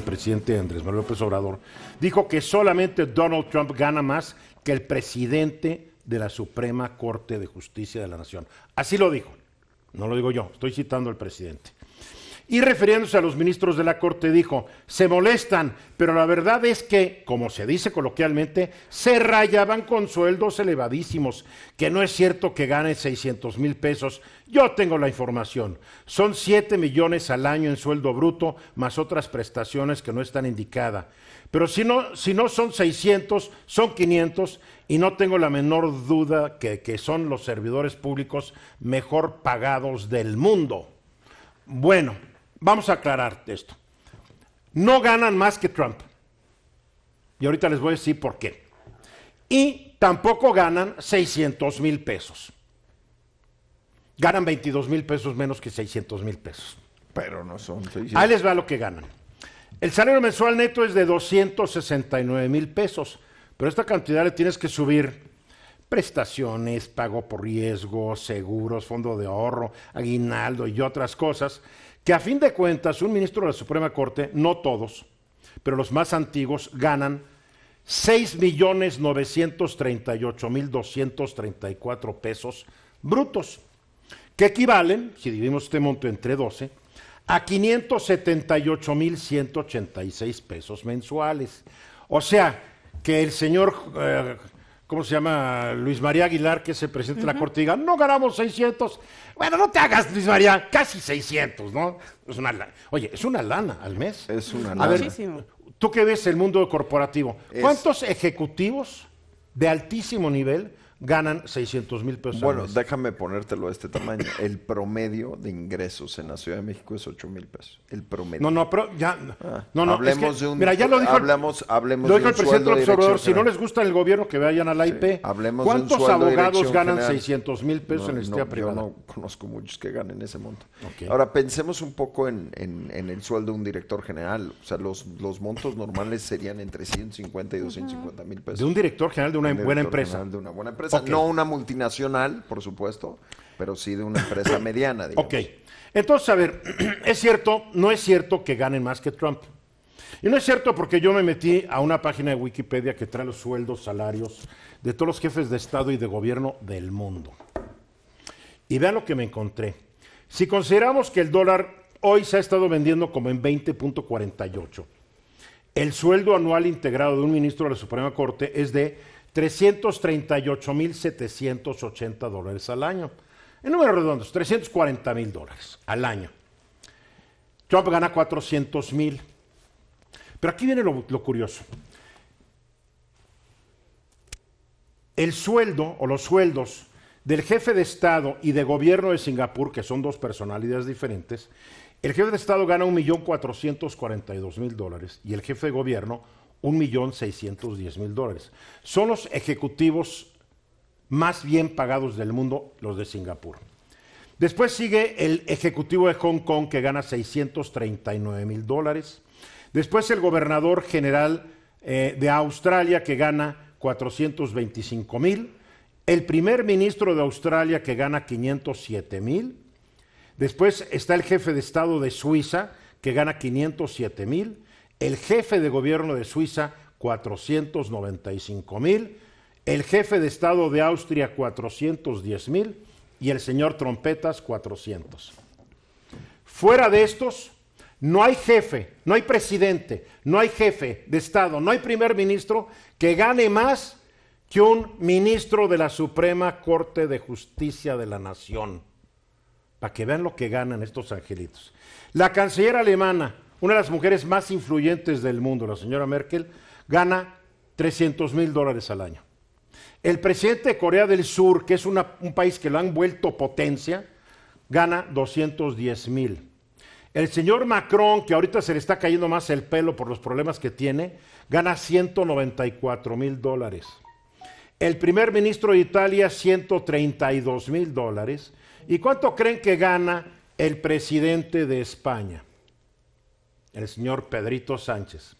El presidente Andrés Manuel López Obrador, dijo que solamente Donald Trump gana más que el presidente de la Suprema Corte de Justicia de la Nación. Así lo dijo. No lo digo yo, estoy citando al presidente. Y refiriéndose a los ministros de la Corte dijo, se molestan, pero la verdad es que, como se dice coloquialmente, se rayaban con sueldos elevadísimos, que no es cierto que ganen 600 mil pesos. Yo tengo la información. Son 7 millones al año en sueldo bruto, más otras prestaciones que no están indicadas. Pero si no, si no son 600, son 500 y no tengo la menor duda que son los servidores públicos mejor pagados del mundo. Bueno, vamos a aclarar esto. No ganan más que Trump. Y ahorita les voy a decir por qué. Y tampoco ganan 600 mil pesos. Ganan 22 mil pesos menos que 600 mil pesos. Pero no son 600. Ahí les va lo que ganan. El salario mensual neto es de 269 mil pesos. Pero esta cantidad le tienes que subir prestaciones, pago por riesgo, seguros, fondo de ahorro, aguinaldo y otras cosas que a fin de cuentas un ministro de la Suprema Corte, no todos, pero los más antiguos, ganan 6.938.234 pesos brutos, que equivalen, si dividimos este monto entre 12, a 578.186 pesos mensuales. O sea, que el señor eh, ¿cómo se llama? Luis María Aguilar, que se presenta la corte diga, no ganamos 600. Bueno, no te hagas, Luis María, casi 600, ¿no? Es una lana. Oye, es una lana al mes. Es una lana. A tú que ves el mundo corporativo, ¿cuántos ejecutivos de altísimo nivel ganan 600 mil pesos. Bueno, déjame ponértelo de este tamaño. El promedio de ingresos en la Ciudad de México es 8 mil pesos. El promedio. No, no, pero ya. Ah, no, no, hablemos de un. Mira, ya lo dijo. Hablamos, hablemos de un el presidente observador. Si no les gusta el gobierno, que vayan a la IP. hablemos ¿Cuántos de un abogados ganan 600 mil pesos en este a no, Yo no conozco muchos que ganen ese monto. Okay. Ahora, pensemos un poco en, en, el sueldo de un director general. O sea, los, los montos normales serían entre 150 y 250 mil pesos. De un director general de una buena empresa. De una buena empresa no una multinacional, por supuesto, pero sí de una empresa mediana, digamos. Ok. Entonces, a ver, es cierto, no es cierto que ganen más que Trump. Y no es cierto porque yo me metí a una página de Wikipedia que trae los sueldos, salarios de todos los jefes de Estado y de gobierno del mundo. Y vean lo que me encontré. Si consideramos que el dólar hoy se ha estado vendiendo como en 20.48, el sueldo anual integrado de un ministro de la Suprema Corte es de 338.780 dólares al año. En números redondos, 340 mil dólares al año. Trump gana 400 mil. Pero aquí viene lo, curioso. El sueldo o los sueldos del jefe de Estado y de gobierno de Singapur, que son dos personalidades diferentes, el jefe de Estado gana mil dólares y el jefe de gobierno 1.610.000 dólares. Son los ejecutivos más bien pagados del mundo, los de Singapur. Después sigue el ejecutivo de Hong Kong que gana 639 mil dólares. Después el gobernador general eh, de Australia que gana 425 mil. El primer ministro de Australia que gana 507 mil. Después está el jefe de Estado de Suiza que gana 507 mil el jefe de gobierno de Suiza 495 mil, el jefe de Estado de Austria 410 mil y el señor Trompetas 400. Fuera de estos, no hay jefe, no hay presidente, no hay jefe de Estado, no hay primer ministro que gane más que un ministro de la Suprema Corte de Justicia de la Nación. Para que vean lo que ganan estos angelitos. La canciller alemana, una de las mujeres más influyentes del mundo, la señora Merkel, gana 300 mil dólares al año. El presidente de Corea del Sur, que es un país que lo han vuelto potencia, gana 210 mil. El señor Macron, que ahorita se le está cayendo más el pelo por los problemas que tiene, gana 194 mil dólares. El primer ministro de Italia, 132 mil dólares. ¿Y cuánto creen que gana el presidente de España? el señor Pedrito Sánchez.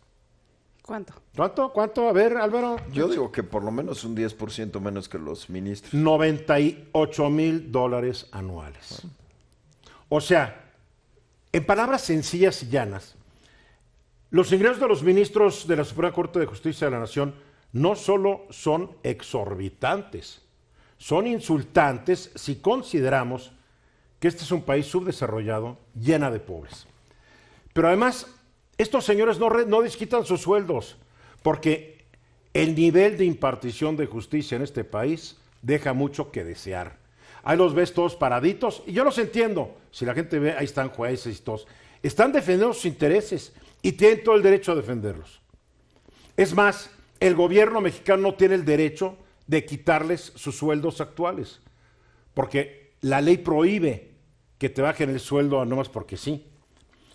¿Cuánto? ¿Cuánto? ¿Cuánto? A ver, Álvaro. Yo digo que por lo menos un 10% menos que los ministros. 98 mil dólares anuales. O sea, en palabras sencillas y llanas, los ingresos de los ministros de la Suprema Corte de Justicia de la Nación no solo son exorbitantes, son insultantes si consideramos que este es un país subdesarrollado, llena de pobres. Pero además, estos señores no, no sus sueldos, porque el nivel de impartición de justicia en este país deja mucho que desear. Ahí los ves todos paraditos, y yo los entiendo. Si la gente ve, ahí están jueces y todos. Están defendiendo sus intereses y tienen todo el derecho a defenderlos. Es más, el gobierno mexicano no tiene el derecho de quitarles sus sueldos actuales, porque la ley prohíbe que te bajen el sueldo nomás porque sí.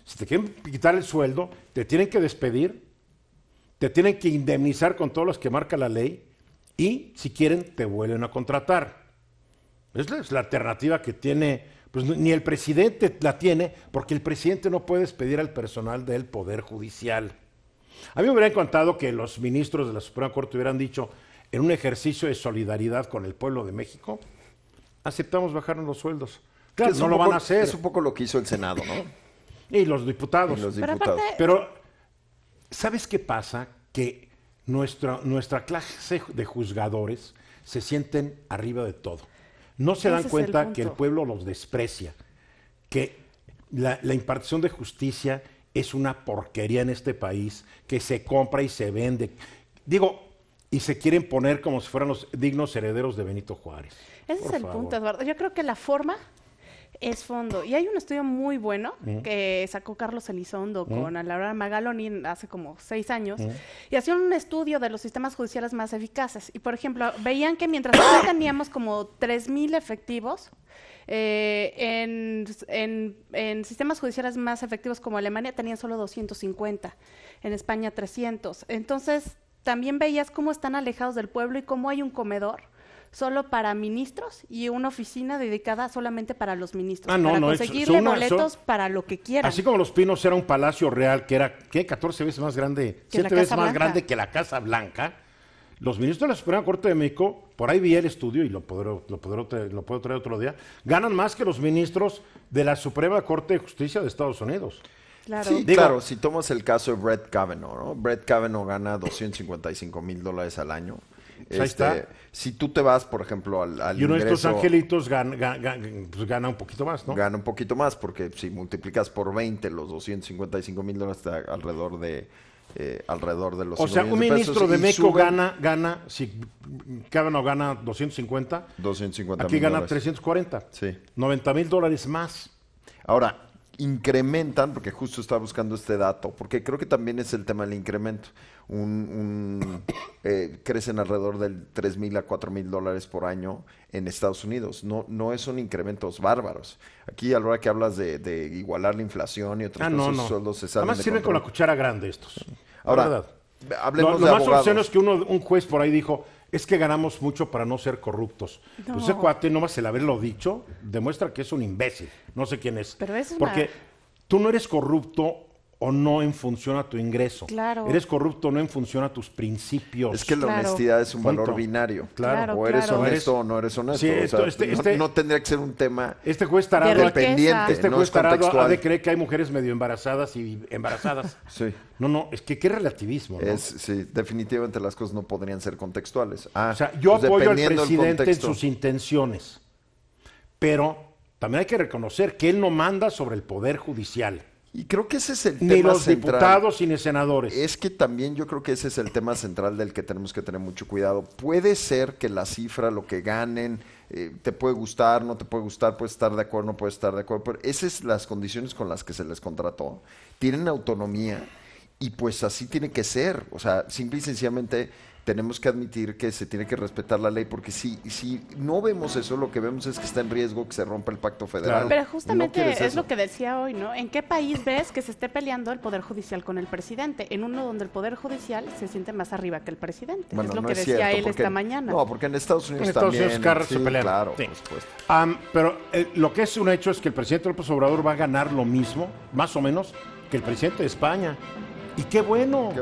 Si te quieren quitar el sueldo, te tienen que despedir, te tienen que indemnizar con todos los que marca la ley y si quieren te vuelven a contratar. Esa es la alternativa que tiene, pues ni el presidente la tiene porque el presidente no puede despedir al personal del Poder Judicial. A mí me hubiera encantado que los ministros de la Suprema Corte hubieran dicho, en un ejercicio de solidaridad con el pueblo de México, aceptamos bajar los sueldos. Claro, no lo van a hacer. Es un poco lo que hizo el Senado, ¿no? Y los diputados. los diputados. Pero, ¿sabes qué pasa? Que nuestra, nuestra clase de juzgadores se sienten arriba de todo. No se dan cuenta que el pueblo los desprecia, que la, impartición de justicia es una porquería en este país, que se compra y se vende. Digo, y se quieren poner como si fueran los dignos herederos de Benito Juárez. Ese es el punto, Eduardo. Yo creo que la forma es fondo. Y hay un estudio muy bueno mm. que sacó Carlos Elizondo mm. con Laura Magaloni hace como seis años mm. y hacían un estudio de los sistemas judiciales más eficaces. Y por ejemplo, veían que mientras teníamos como 3.000 efectivos, eh, en, en, en, sistemas judiciales más efectivos como Alemania tenían solo 250, en España 300. Entonces, también veías cómo están alejados del pueblo y cómo hay un comedor solo para ministros y una oficina dedicada solamente para los ministros. Ah, para conseguirle boletos para lo que quieran. Así como Los Pinos era un palacio real que era, ¿qué? 14 veces más grande, 7 veces más grande que la Casa Blanca. Los ministros de la Suprema Corte de México, por ahí vi el estudio y lo puedo, lo, puedo, lo puedo traer otro día, ganan más que los ministros de la Suprema Corte de Justicia de Estados Unidos. Claro. claro, si tomas el caso de Brett Kavanaugh, ¿no? Brett Kavanaugh gana 255 mil dólares al año. Pues está. Este, si tú te vas, por ejemplo, al, al Y uno de estos angelitos pues gana, un poquito más, ¿no? Gana un poquito más, porque si multiplicas por 20 los 255 mil dólares, está alrededor de... Eh, alrededor de los O sea, un ministro de, México gana, gana, si uno gana 250, 250 aquí gana 340, sí. 90 mil dólares más. Ahora, incrementan, porque justo estaba buscando este dato, porque creo que también es el tema del incremento. Un, eh, crecen alrededor del 3 mil a 4 mil dólares por año en Estados Unidos. No, no son incrementos bárbaros. Aquí a la hora que hablas de, igualar la inflación y otras ah, no, se salen Además sirven con la cuchara grande estos. Ahora, hablemos lo, más obsceno es que uno, un juez por ahí dijo, es que ganamos mucho para no ser corruptos. Pues ese cuate, nomás el haberlo dicho, demuestra que es un imbécil. No sé quién es. Pero es Porque tú no eres corrupto o no en función a tu ingreso. Claro. Eres corrupto no en función a tus principios. Es que la honestidad es un valor binario. Claro. O eres honesto o no eres honesto. Este, este no, tendría que ser un tema este juez estará dependiente. Este juez tarado ha de creer que hay mujeres medio embarazadas y embarazadas. sí. No, no, es que qué relativismo. Es, sí, definitivamente las cosas no podrían ser contextuales. Ah, o sea, yo pues apoyo al presidente en sus intenciones, pero también hay que reconocer que él no manda sobre el poder judicial. Y creo que ese es el ni tema los central. diputados senadores. Es que también yo creo que ese es el tema central del que tenemos que tener mucho cuidado. Puede ser que la cifra, lo que ganen, eh, te puede gustar, no te puede gustar, puedes estar de acuerdo, no puedes estar de acuerdo, pero esas son las condiciones con las que se les contrató. Tienen autonomía y pues así tiene que ser. O sea, simple y sencillamente tenemos que admitir que se tiene que respetar la ley, porque si, si no vemos eso, lo que vemos es que está en riesgo que se rompa el pacto federal. Pero justamente es lo que decía hoy, ¿no? ¿En qué país ves que se esté peleando el Poder Judicial con el presidente? En uno donde el Poder Judicial se siente más arriba que el presidente. es lo que decía él esta mañana. No, porque en Estados Unidos en Estados Unidos, sí, se pelean. Claro, pero eh, lo que es un hecho es que el presidente López Obrador va a ganar lo mismo, más o menos, que el presidente de España y qué bueno.